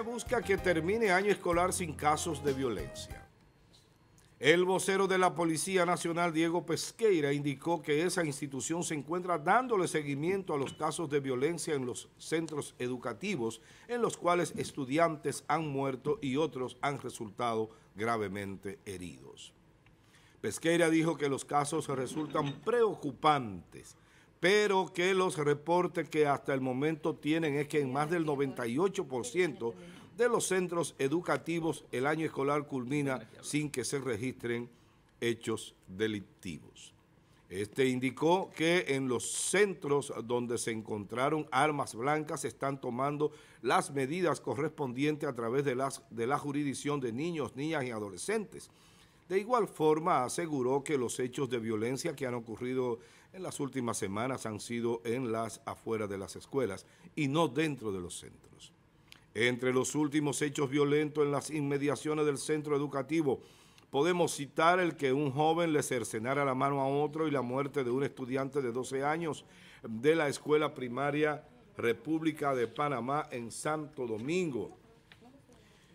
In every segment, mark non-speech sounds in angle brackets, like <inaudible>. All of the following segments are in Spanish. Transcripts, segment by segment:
busca que termine año escolar sin casos de violencia. El vocero de la Policía Nacional, Diego Pesqueira, indicó que esa institución se encuentra dándole seguimiento a los casos de violencia en los centros educativos, en los cuales estudiantes han muerto y otros han resultado gravemente heridos. Pesqueira dijo que los casos resultan preocupantes pero que los reportes que hasta el momento tienen es que en más del 98% de los centros educativos el año escolar culmina sin que se registren hechos delictivos. Este indicó que en los centros donde se encontraron armas blancas se están tomando las medidas correspondientes a través de, las, de la jurisdicción de niños, niñas y adolescentes de igual forma, aseguró que los hechos de violencia que han ocurrido en las últimas semanas han sido en las afueras de las escuelas y no dentro de los centros. Entre los últimos hechos violentos en las inmediaciones del centro educativo, podemos citar el que un joven le cercenara la mano a otro y la muerte de un estudiante de 12 años de la escuela primaria República de Panamá en Santo Domingo.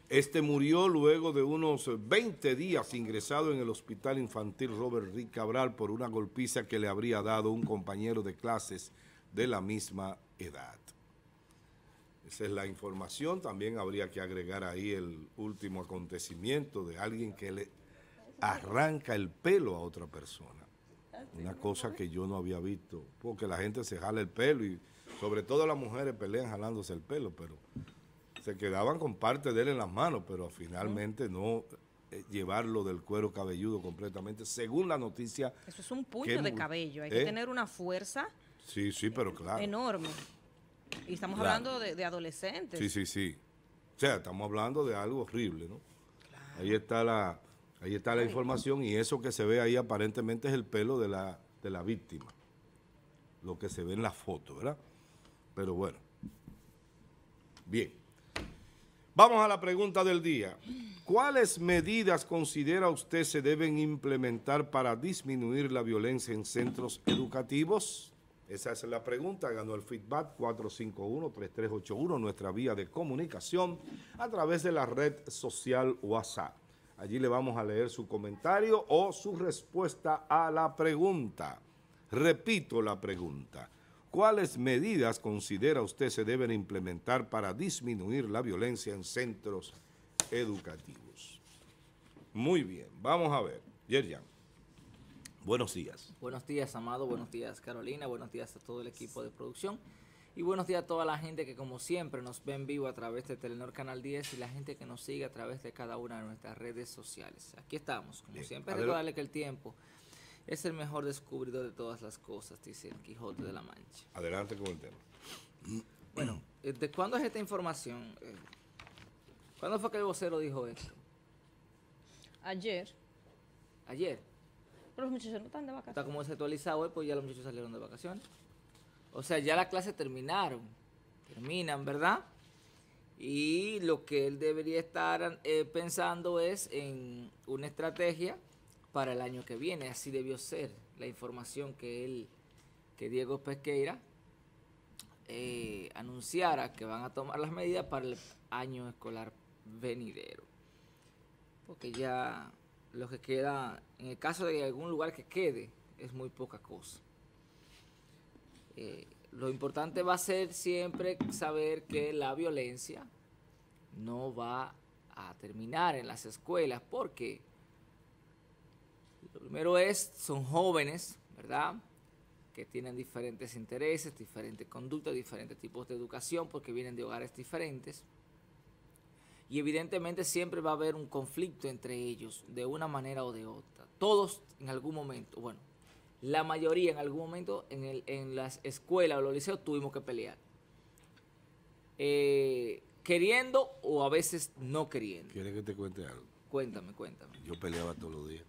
Este murió luego de unos 20 días ingresado en el Hospital Infantil Robert Rick Cabral por una golpiza que le habría dado un compañero de clases de la misma edad. Esa es la información. También habría que agregar ahí el último acontecimiento de alguien que le arranca el pelo a otra persona. Una cosa que yo no había visto, porque la gente se jala el pelo y sobre todo las mujeres pelean jalándose el pelo, pero se quedaban con parte de él en las manos, pero finalmente no eh, llevarlo del cuero cabelludo completamente, según la noticia. Eso es un puño de cabello, hay que ¿Eh? tener una fuerza. Sí, sí, pero eh, claro. Enorme. Y estamos hablando de, adolescentes. Sí, sí, sí. O sea, estamos hablando de algo horrible, ¿no? Ahí está la, ahí está la información y eso que se ve ahí aparentemente es el pelo de la, de la víctima. Lo que se ve en la foto, ¿verdad? Pero bueno. Bien. Vamos a la pregunta del día. ¿Cuáles medidas considera usted se deben implementar para disminuir la violencia en centros educativos? Esa es la pregunta. Ganó el feedback 451-3381, nuestra vía de comunicación a través de la red social WhatsApp. Allí le vamos a leer su comentario o su respuesta a la pregunta. Repito la pregunta. ¿Cuáles medidas considera usted se deben implementar para disminuir la violencia en centros educativos? Muy bien, vamos a ver. Yerjan, buenos días. Buenos días, Amado. Buenos días, Carolina. Buenos días a todo el equipo de producción. Y buenos días a toda la gente que como siempre nos ve en vivo a través de Telenor Canal 10 y la gente que nos sigue a través de cada una de nuestras redes sociales. Aquí estamos, como siempre, recordarle que el tiempo es el mejor descubridor de todas las cosas, dice el Quijote de la Mancha. Adelante con el tema. Bueno, eh, ¿de cuándo es esta información? Eh, ¿Cuándo fue que el vocero dijo esto? Ayer. ¿Ayer? Pero los muchachos no están de vacaciones. Está como actualizado hoy, pues ya los muchachos salieron de vacaciones. O sea, ya la clase terminaron. Terminan, ¿verdad? Y lo que él debería estar eh, pensando es en una estrategia para el año que viene. Así debió ser la información que él, que Diego Pesqueira eh, anunciara que van a tomar las medidas para el año escolar venidero. Porque ya lo que queda, en el caso de algún lugar que quede, es muy poca cosa. Eh, lo importante va a ser siempre saber que la violencia no va a terminar en las escuelas porque primero es, son jóvenes, ¿verdad? Que tienen diferentes intereses, diferentes conductas, diferentes tipos de educación, porque vienen de hogares diferentes. Y evidentemente siempre va a haber un conflicto entre ellos, de una manera o de otra. Todos en algún momento, bueno, la mayoría en algún momento en, las escuelas o los liceos tuvimos que pelear. Eh, queriendo o a veces no queriendo. ¿Quieres que te cuente algo? Cuéntame, cuéntame. Yo peleaba todos los días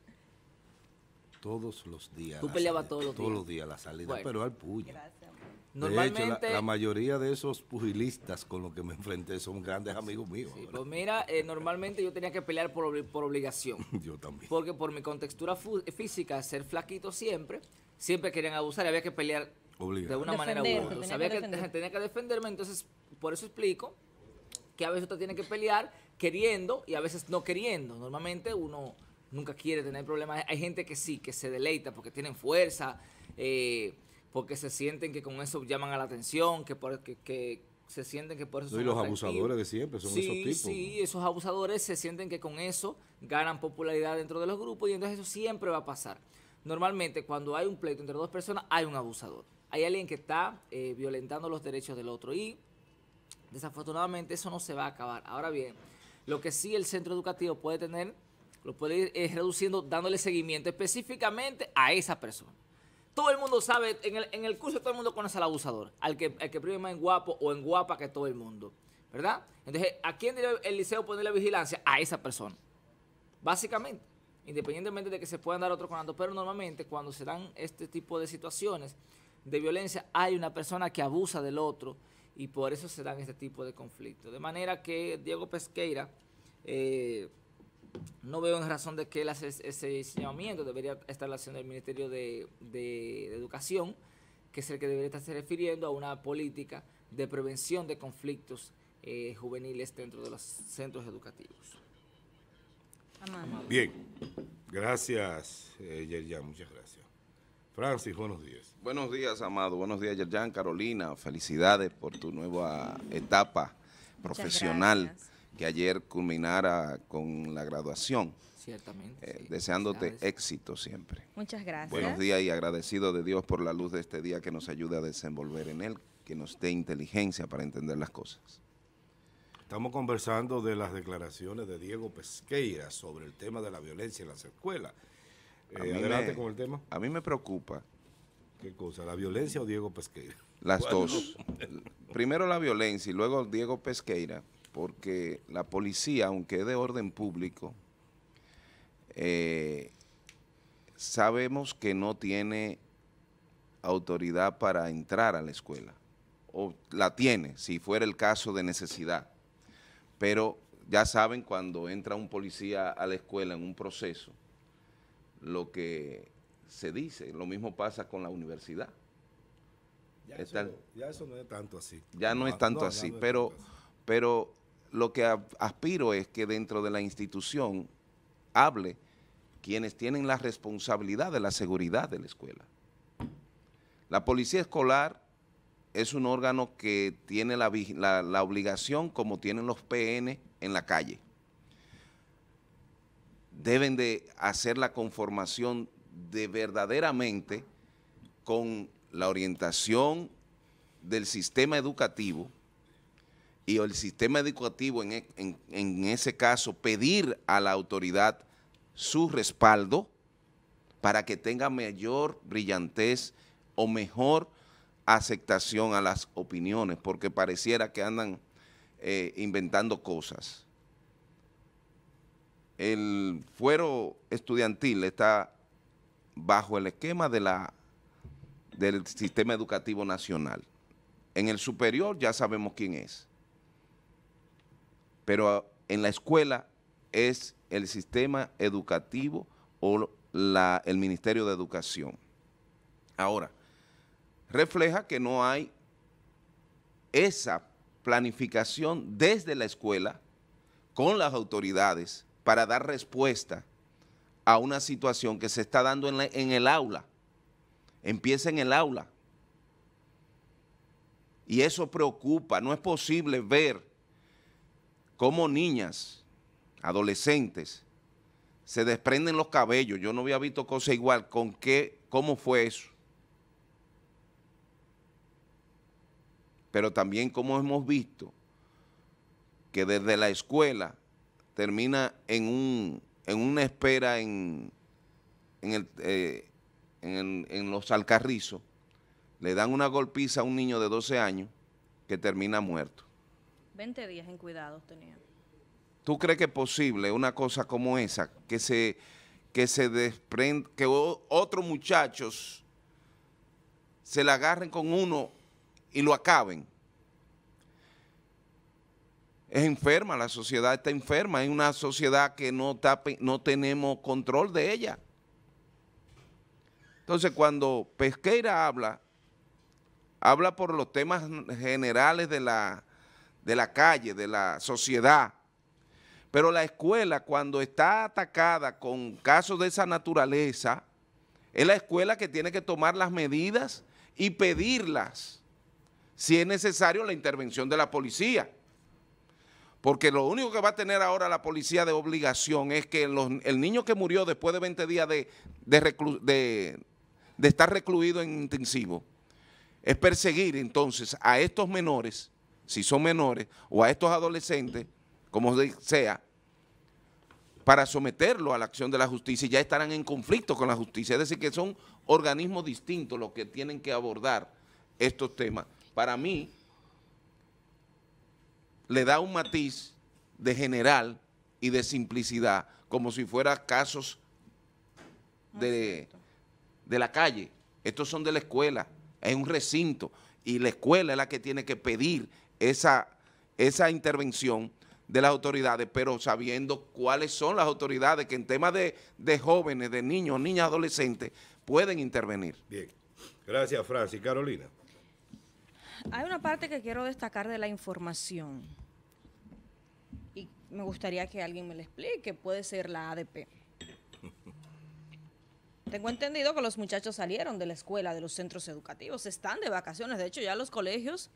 todos los días. Tú peleabas todos los días. Todos los días la salida, pero al puño. Normalmente, hecho, la, mayoría de esos pugilistas con los que me enfrenté son grandes ah, amigos míos. Pues mira, eh, normalmente yo tenía que pelear por, obligación. <laughs> yo también. Porque por mi contextura física, ser flaquito siempre, siempre querían abusar y había que pelear de una manera u otra. Tenía que, tenía que defenderme, entonces por eso explico que a veces usted tiene que pelear queriendo y a veces no queriendo. Normalmente uno nunca quiere tener problemas. Hay gente que sí, que se deleita porque tienen fuerza, eh, porque se sienten que con eso llaman a la atención, que, se sienten que por eso... son y los abusadores de siempre son esos tipos. Sí, esos abusadores se sienten que con eso ganan popularidad dentro de los grupos y entonces eso siempre va a pasar. Normalmente cuando hay un pleito entre dos personas hay un abusador. Hay alguien que está eh, violentando los derechos del otro y desafortunadamente eso no se va a acabar. Ahora bien, lo que sí el centro educativo puede tener lo puede ir eh, reduciendo dándole seguimiento específicamente a esa persona. Todo el mundo sabe, en el, curso todo el mundo conoce al abusador, al que, al que prime más en guapo o en guapa que todo el mundo, ¿verdad? Entonces, ¿a quién diría el liceo ponerle vigilancia? A esa persona, básicamente, independientemente de que se puedan dar otros conando pero normalmente cuando se dan este tipo de situaciones de violencia, hay una persona que abusa del otro y por eso se dan este tipo de conflictos. De manera que Diego Pesqueira... Eh, no veo en razón de que él ese señalamiento, debería estar la acción del Ministerio de, Educación, que es el que debería estarse refiriendo a una política de prevención de conflictos eh, juveniles dentro de los centros educativos. Bien, gracias, eh, Yerjan, muchas gracias. Francis, buenos días. Buenos días, Amado. Buenos días, Yerjan, Carolina. Felicidades por tu nueva etapa profesional que ayer culminara con la graduación. Ciertamente. Eh, deseándote éxito siempre. Muchas gracias. Buenos días y agradecido de Dios por la luz de este día que nos ayude a desenvolver en él, que nos dé inteligencia para entender las cosas. Estamos conversando de las declaraciones de Diego Pesqueira sobre el tema de la violencia en las escuelas. Eh, adelante con el tema. A mí me preocupa. ¿Qué cosa? ¿La violencia o Diego Pesqueira? Las <laughs> dos. Primero la violencia y luego Diego Pesqueira porque la policía, aunque es de orden público, eh, sabemos que no tiene autoridad para entrar a la escuela, o la tiene, si fuera el caso de necesidad, pero ya saben cuando entra un policía a la escuela en un proceso, lo que se dice, lo mismo pasa con la universidad. Ya, eso, no es tanto así. Ya no, es ah, tanto así, pero, tanto pero lo que aspiro es que dentro de la institución hable quienes tienen la responsabilidad de la seguridad de la escuela. La policía escolar es un órgano que tiene la, obligación, como tienen los PN, en la calle. Deben de hacer la conformación de verdaderamente con la orientación del sistema educativo y el sistema educativo e, en, ese caso pedir a la autoridad su respaldo para que tenga mayor brillantez o mejor aceptación a las opiniones, porque pareciera que andan eh, inventando cosas. El fuero estudiantil está bajo el esquema del sistema educativo nacional. En el superior ya sabemos quién es pero ah, en la escuela es el sistema educativo o el Ministerio de Educación. Ahora, refleja que no hay esa planificación desde la escuela con las autoridades para dar respuesta a una situación que se está dando en el aula. Empieza en el aula. Y eso preocupa. No es posible ver cómo niñas, adolescentes, se desprenden los cabellos. Yo no había visto cosa igual. ¿Con qué? ¿Cómo fue eso? Pero también como hemos visto que desde la escuela termina en, una espera en, eh, en los alcarrizos, le dan una golpiza a un niño de 12 años que termina muerto. 20 días en cuidados tenía. ¿Tú crees que es posible una cosa como esa, que se, que se desprende, que otros muchachos se la agarren con uno y lo acaben? Es enferma, la sociedad está enferma, es una sociedad que no, no tenemos control de ella. Entonces, cuando Pesqueira habla, habla por los temas generales de la, de la calle, de la sociedad. Pero la escuela cuando está atacada con casos de esa naturaleza, es la escuela que tiene que tomar las medidas y pedirlas, si es necesario, la intervención de la policía. Porque lo único que va a tener ahora la policía de obligación es que el niño que murió después de 20 días de estar recluido en intensivo, es perseguir entonces a estos menores si son menores, o a estos adolescentes, como sea, para someterlo a la acción de la justicia y ya estarán en conflicto con la justicia. Es decir, que son organismos distintos los que tienen que abordar estos temas. Para mí, le da un matiz de general y de simplicidad, como si fuera casos ah, de, de la calle. Estos son de la escuela, es un recinto, y la escuela es la que tiene que pedir esa, esa intervención de las autoridades, pero sabiendo cuáles son las autoridades que en temas de, de, jóvenes, de niños, niñas, adolescentes, pueden intervenir. Bien. Gracias, Francis. Carolina. Hay una parte que quiero destacar de la información y me gustaría que alguien me la explique. Puede ser la ADP. <laughs> Tengo entendido que los muchachos salieron de la escuela, de los centros educativos, están de vacaciones. De hecho, ya los colegios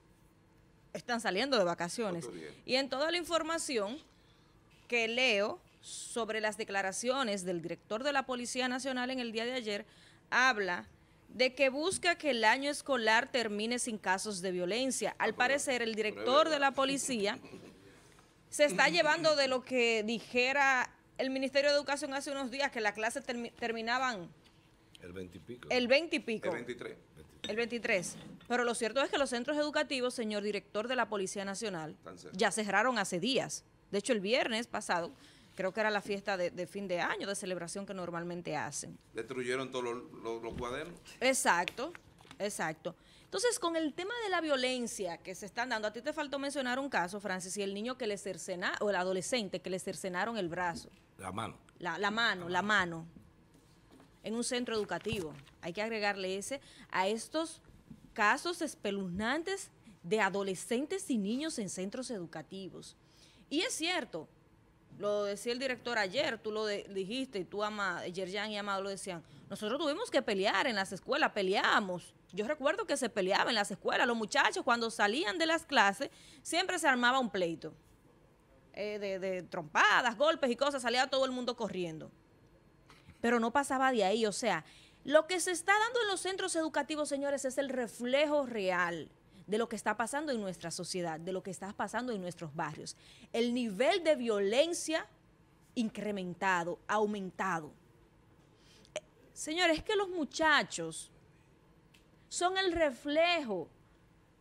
están saliendo de vacaciones. Y en toda la información que leo sobre las declaraciones del director de la Policía Nacional en el día de ayer, habla de que busca que el año escolar termine sin casos de violencia. Al parecer, el director de la policía se está llevando de lo que dijera el Ministerio de Educación hace unos días, que las clases terminaban... El 20 y pico. El 20 y pico. El 23. El 23. Pero lo cierto es que los centros educativos, señor director de la Policía Nacional, ya cerraron hace días. De hecho, el viernes pasado, creo que era la fiesta de, fin de año, de celebración que normalmente hacen. Destruyeron todos los, cuadernos. Exacto, exacto. Entonces, con el tema de la violencia que se están dando, a ti te faltó mencionar un caso, Francis, y el niño que le cercenaron, o el adolescente que le cercenaron el brazo. la mano, la mano, la mano en un centro educativo. Hay que agregarle ese a estos casos espeluznantes de adolescentes y niños en centros educativos. Y es cierto, lo decía el director ayer, tú lo dijiste, y tú, ama, Yerjan y Amado lo decían, nosotros tuvimos que pelear en las escuelas, peleamos. Yo recuerdo que se peleaba en las escuelas, los muchachos cuando salían de las clases siempre se armaba un pleito. Eh, de, de trompadas, golpes y cosas, salía todo el mundo corriendo pero no pasaba de ahí. O sea, lo que se está dando en los centros educativos, señores, es el reflejo real de lo que está pasando en nuestra sociedad, de lo que está pasando en nuestros barrios. El nivel de violencia incrementado, aumentado. señores, es que los muchachos son el reflejo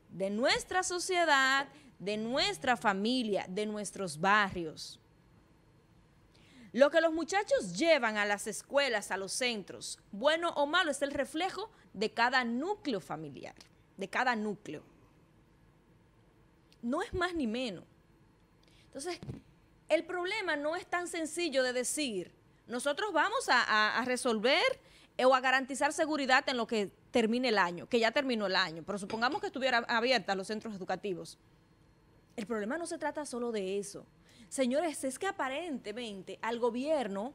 de nuestra sociedad, de nuestra familia, de nuestros barrios. Lo que los muchachos llevan a las escuelas, a los centros, bueno o malo, es el reflejo de cada núcleo familiar, de cada núcleo. No es más ni menos. Entonces, el problema no es tan sencillo de decir, nosotros vamos a, resolver eh, o a garantizar seguridad en lo que termine el año, que ya terminó el año, pero supongamos que estuvieran abiertas los centros educativos. El problema no se trata solo de eso. Señores, es que aparentemente al gobierno,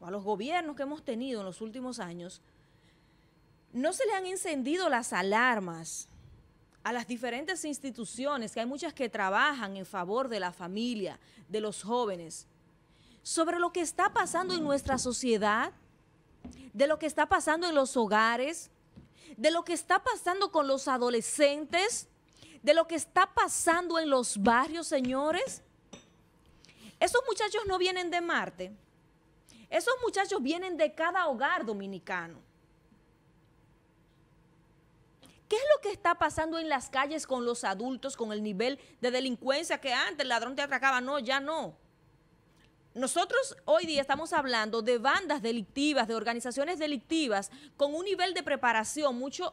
o a los gobiernos que hemos tenido en los últimos años, no se le han encendido las alarmas a las diferentes instituciones, que hay muchas que trabajan en favor de la familia, de los jóvenes, sobre lo que está pasando en nuestra sociedad, de lo que está pasando en los hogares, de lo que está pasando con los adolescentes, de lo que está pasando en los barrios, señores. Esos muchachos no vienen de Marte. Esos muchachos vienen de cada hogar dominicano. ¿Qué es lo que está pasando en las calles con los adultos, con el nivel de delincuencia que antes el ladrón te atracaba? No, ya no. Nosotros hoy día estamos hablando de bandas delictivas, de organizaciones delictivas, con un nivel de preparación mucho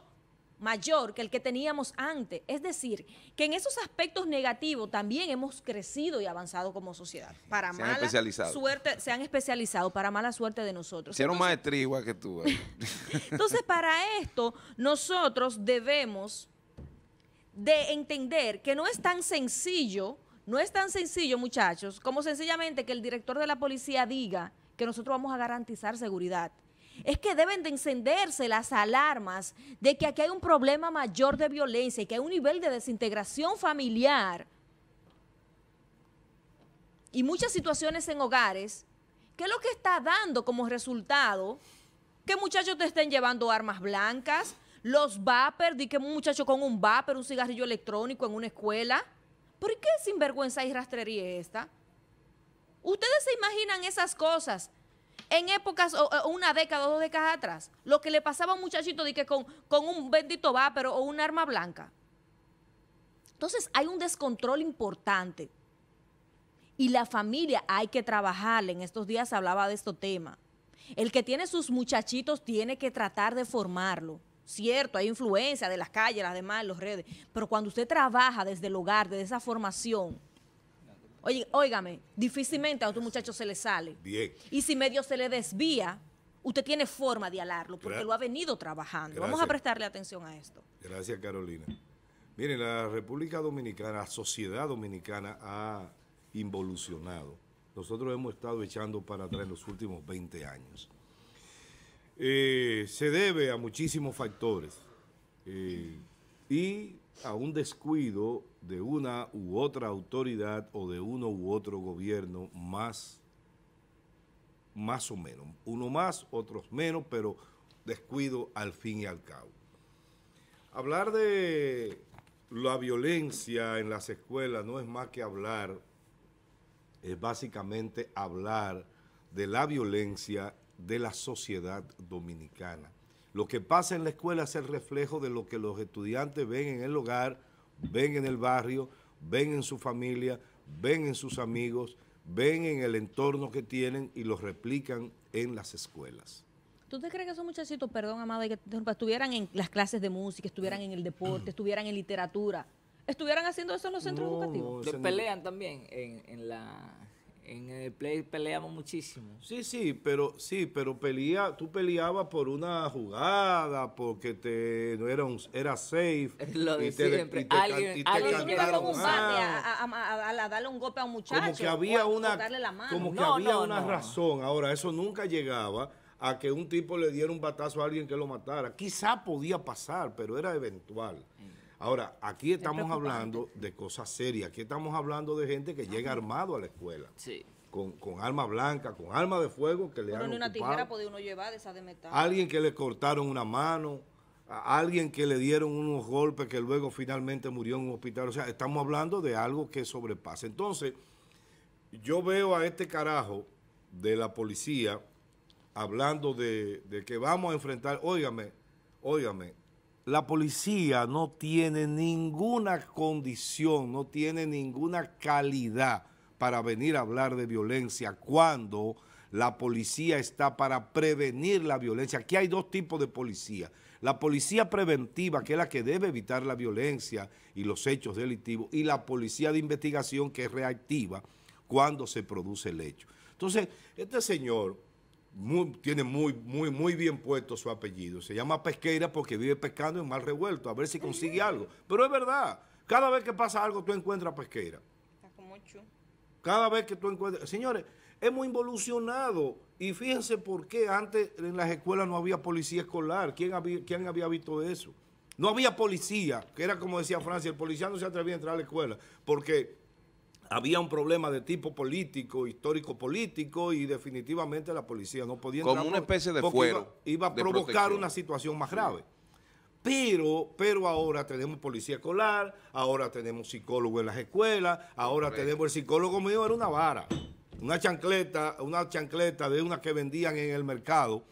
mayor que el que teníamos antes. Es decir, que en esos aspectos negativos también hemos crecido y avanzado como sociedad. Para se mala suerte, se han especializado para mala suerte de nosotros. Hicieron más igual que tú. ¿eh? <laughs> Entonces, para esto, nosotros debemos de entender que no es tan sencillo, no es tan sencillo, muchachos, como sencillamente que el director de la policía diga que nosotros vamos a garantizar seguridad es que deben de encenderse las alarmas de que aquí hay un problema mayor de violencia y que hay un nivel de desintegración familiar y muchas situaciones en hogares que es lo que está dando como resultado que muchachos te estén llevando armas blancas, los vapers, di que un muchacho con un vaper, un cigarrillo electrónico en una escuela. ¿Por qué sinvergüenza y rastrería esta? Ustedes se imaginan esas cosas en épocas, o, una década o dos décadas atrás, lo que le pasaba a un muchachito de que con, un bendito pero o un arma blanca. Entonces hay un descontrol importante. Y la familia hay que trabajarle. En estos días se hablaba de este tema. El que tiene sus muchachitos tiene que tratar de formarlo. Cierto, hay influencia de las calles, las demás, las redes. Pero cuando usted trabaja desde el hogar, desde esa formación, Oye, óigame, difícilmente a otro muchacho se le sale. Bien. Y si medio se le desvía, usted tiene forma de alarlo, porque lo ha venido trabajando. Vamos a prestarle atención a esto. Gracias, Carolina. Miren, la República Dominicana, la sociedad dominicana ha involucionado. Nosotros hemos estado echando para atrás en los últimos 20 años. Eh, se debe a muchísimos factores eh, y a un descuido de una u otra autoridad o de uno u otro gobierno más, más o menos. Uno más, otros menos, pero descuido al fin y al cabo. Hablar de la violencia en las escuelas no es más que hablar, es básicamente hablar de la violencia de la sociedad dominicana. Lo que pasa en la escuela es el reflejo de lo que los estudiantes ven en el hogar, ven en el barrio, ven en su familia, ven en sus amigos, ven en el entorno que tienen y los replican en las escuelas. ¿Tú te crees que esos muchachitos, perdón, Amado, estuvieran en las clases de música, estuvieran en el deporte, mm. estuvieran en literatura? ¿Estuvieran haciendo eso en los centros educativos? No, pelean también en, en la en el play peleamos muchísimo. Sí, sí, pero sí, pero pelea, tú peleabas por una jugada, porque te no era un, era safe. <laughs> Lo y siempre. Y alguien, un bate a, darle un golpe a un muchacho. Como que había una, Como que había una razón. Ahora, eso nunca llegaba a que un tipo le diera un batazo a alguien que lo matara. Quizá podía pasar, pero era eventual. Ahora, aquí estamos hablando de cosas serias, aquí estamos hablando de gente que llega armado a la escuela. Sí. Con, con arma blanca, con arma de fuego que le Pero ni una tijera puede uno llevar de metal. Alguien que le cortaron una mano, alguien que le dieron unos golpes que luego finalmente murió en un hospital. O sea, estamos hablando de algo que sobrepasa. Entonces, yo veo a este carajo de la policía hablando de, de que vamos a enfrentar, óigame, óigame, la policía no tiene ninguna condición, no tiene ninguna calidad para venir a hablar de violencia cuando la policía está para prevenir la violencia. Aquí hay dos tipos de policía. La policía preventiva, que es la que debe evitar la violencia y los hechos delictivos, y la policía de investigación, que es reactiva cuando se produce el hecho. Entonces, este señor tiene muy, muy, muy bien puesto su apellido. Se llama Pesqueira porque vive pescando en mal revuelto, a ver si consigue algo. Pero es verdad, cada vez que pasa algo tú encuentras Pesqueira. Cada vez que tú encuentras... Señores, hemos involucionado y fíjense por qué antes en las escuelas no había policía escolar. ¿Quién había, quién había visto eso? No había policía, que era como decía Francia, el policía no se atrevía a entrar a la escuela porque había un problema de tipo político, histórico político y definitivamente la policía no podía entrar como una especie de fuero iba, a provocar una situación más grave. Pero, pero ahora tenemos policía escolar, ahora tenemos psicólogo en las escuelas, ahora tenemos el psicólogo mío era una vara, una chancleta, una chancleta de una que vendían en el mercado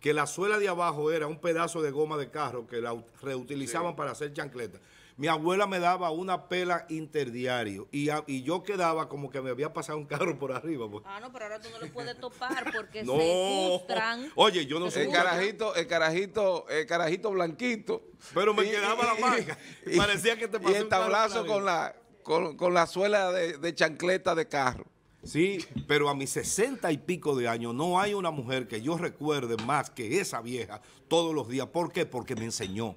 que la suela de abajo era un pedazo de goma de carro que la reutilizaban para hacer chancleta. Mi abuela me daba una pela interdiario y, yo quedaba como que me había pasado un carro por arriba. Pues. Ah, no, pero ahora tú no lo puedes topar porque <laughs> no. se Oye, yo no sé. El carajito, el carajito, el carajito blanquito. Pero me quedaba la marca. <laughs> Parecía que te pasó el tablazo con la, la suela de, de chancleta de carro. Sí, pero a mis sesenta y pico de años no hay una mujer que yo recuerde más que esa vieja todos los días. ¿Por qué? Porque me enseñó.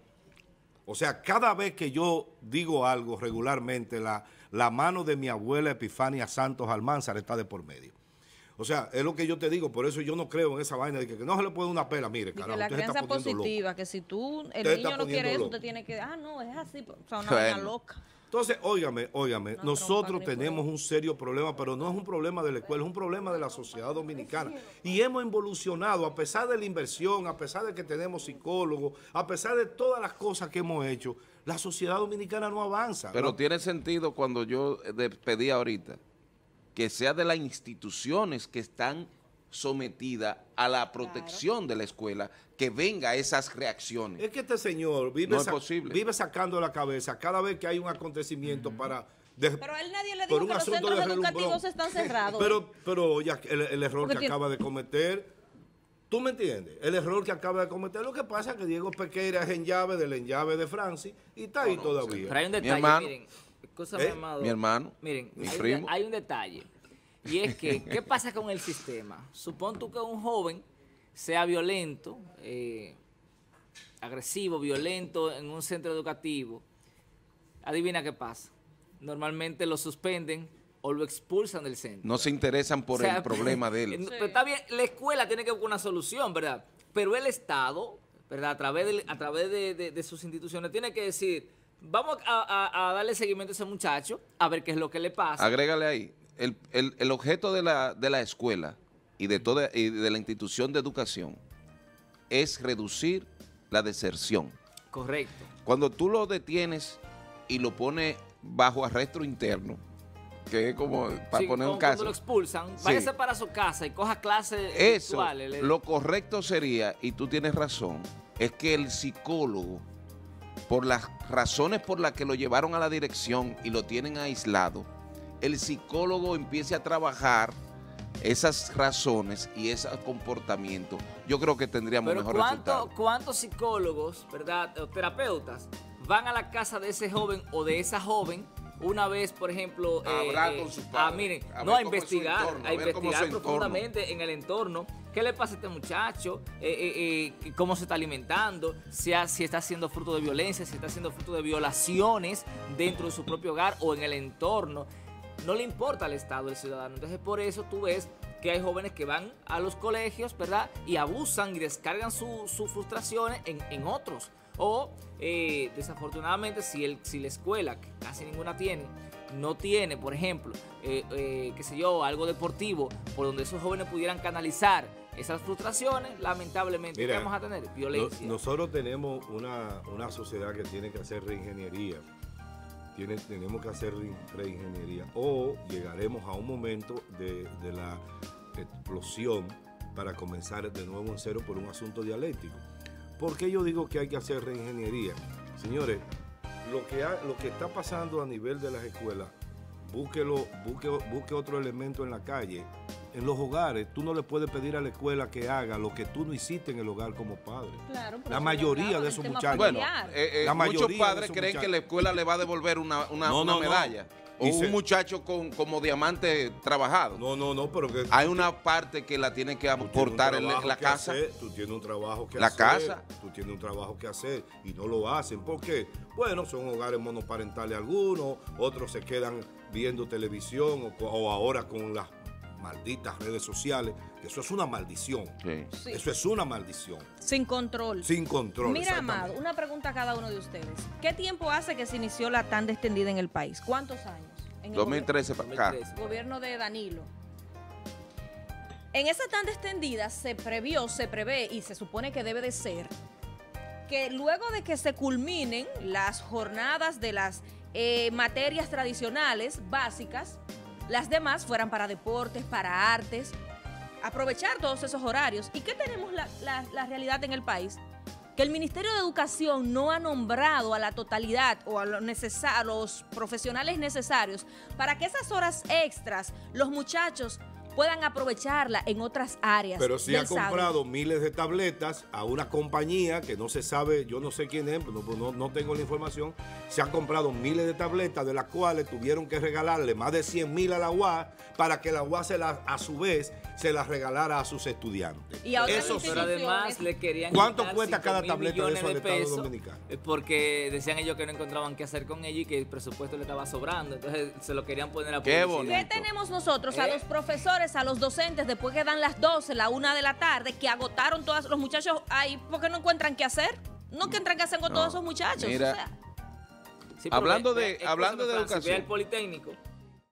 O sea, cada vez que yo digo algo regularmente, la, la mano de mi abuela Epifania Santos Almanzar está de por medio. O sea, es lo que yo te digo, por eso yo no creo en esa vaina de que, no se le puede una pela, mire, carajo, La crianza positiva, que si tú, el niño no quiere eso, usted tiene que, ah, no, es así, pues, o sea, una <laughs> vaina loca. Entonces, óigame, óigame, nosotros tenemos un serio problema, pero no es un problema de la escuela, es un problema de la sociedad dominicana. Y hemos evolucionado, a pesar de la inversión, a pesar de que tenemos psicólogos, a pesar de todas las cosas que hemos hecho, la sociedad dominicana no avanza. Pero tiene sentido cuando yo pedí ahorita que sea de las instituciones que están sometida a la protección de la escuela que venga esas reacciones. Es que este señor vive, sacando la cabeza cada vez que hay un acontecimiento para... pero a él nadie le dijo que los centros educativos están cerrados. Pero, pero el, error que acaba de cometer, tú me entiendes, el error que acaba de cometer, lo que pasa es que Diego Pequeira es en llave de del llave de Francis y está ahí todavía. hay un detalle, mi hermano, mi hermano, hay un detalle y es que, ¿qué pasa con el sistema? Supón tú que un joven sea violento, eh, agresivo, violento en un centro educativo. Adivina qué pasa. Normalmente lo suspenden o lo expulsan del centro. No se interesan por el problema de él. Pero está bien, la escuela tiene que buscar una solución, ¿verdad? Pero el Estado, ¿verdad? A través de, a través de, sus instituciones tiene que decir, vamos a darle seguimiento a ese muchacho, a ver qué es lo que le pasa. Agrégale ahí, el, objeto de la, escuela y de, toda, y de la institución de educación es reducir la deserción. Correcto. Cuando tú lo detienes y lo pones bajo arresto interno, que es como para poner un caso. lo expulsan, váyase para su casa y coja clases Eso, lo correcto sería, y tú tienes razón, es que el psicólogo, por las razones por las que lo llevaron a la dirección y lo tienen aislado, el psicólogo empiece a trabajar esas razones y ese comportamiento yo creo que tendríamos mejor ¿Cuántos psicólogos, verdad, terapeutas van a la casa de ese joven o de esa joven una vez, por ejemplo, a eh, eh, con ah, no a investigar, a, investigar profundamente en el entorno, qué le pasa a este muchacho, eh, cómo se está alimentando, si, si está siendo fruto de violencia, si está siendo fruto de violaciones dentro de su propio hogar o en el entorno no le importa al Estado, el ciudadano. Entonces por eso tú ves que hay jóvenes que van a los colegios, ¿verdad? Y abusan y descargan sus su frustraciones en, en, otros. O eh, desafortunadamente si, el, si la escuela, que casi ninguna tiene, no tiene, por ejemplo, eh, eh, qué sé yo, algo deportivo por donde esos jóvenes pudieran canalizar esas frustraciones, lamentablemente vamos a tener violencia. nosotros tenemos una, una sociedad que tiene que hacer reingeniería tenemos que hacer reingeniería o llegaremos a un momento de, la explosión para comenzar de nuevo en cero por un asunto dialéctico. ¿Por qué yo digo que hay que hacer reingeniería? Señores, lo que, lo que está pasando a nivel de las escuelas, busque, busque otro elemento en la calle en los hogares. Tú no le puedes pedir a la escuela que haga lo que tú no hiciste en el hogar como padre. la eh, eh, mayoría de esos muchachos. muchos padres creen que la escuela le va a devolver una, medalla. O un muchacho como diamante trabajado. No, no, no, pero Hay una parte que la tienen que aportar en la casa. tú tienes un trabajo que hacer. La casa. Tú tienes un trabajo que hacer y no lo hacen. porque Bueno, son hogares monoparentales algunos, otros se quedan viendo televisión o ahora con las malditas redes sociales, eso es una maldición. Eso es una maldición. Sin control. Sin control. Mira, Amado, una pregunta a cada uno de ustedes. ¿Qué tiempo hace que se inició la tanda extendida en el país? ¿Cuántos años? 2013 para acá. Gobierno de Danilo. En esa tanda extendida se previó, se prevé y se supone que debe de ser que luego de que se culminen las jornadas de las eh, materias tradicionales básicas, las demás fueran para deportes, para artes. Aprovechar todos esos horarios. ¿Y qué tenemos la, realidad en el país? que el Ministerio de Educación no ha nombrado a la totalidad o a los profesionales necesarios para que esas horas extras los muchachos puedan aprovecharla en otras áreas. Pero si ha comprado miles de tabletas a una compañía que no se sabe, yo no sé quién es, pues no, tengo la información. Se han comprado miles de tabletas de las cuales tuvieron que regalarle más de 100 mil a la UAS para que la UAS se a su vez se las regalara a sus estudiantes. pero además le querían ¿Cuánto cuesta cada tableta de eso al Estado Dominicano? Porque decían ellos que no encontraban qué hacer con ella y que el presupuesto le estaba sobrando. Entonces se lo querían poner a publicidad. Qué, tenemos nosotros a ¿Eh? los profesores a los docentes, después que dan las 12, la 1 de la tarde, que agotaron todos los muchachos ahí, porque no encuentran qué hacer? No encuentran qué hacer con todos esos muchachos. Mira, hablando de, hablando de educación. el Politécnico,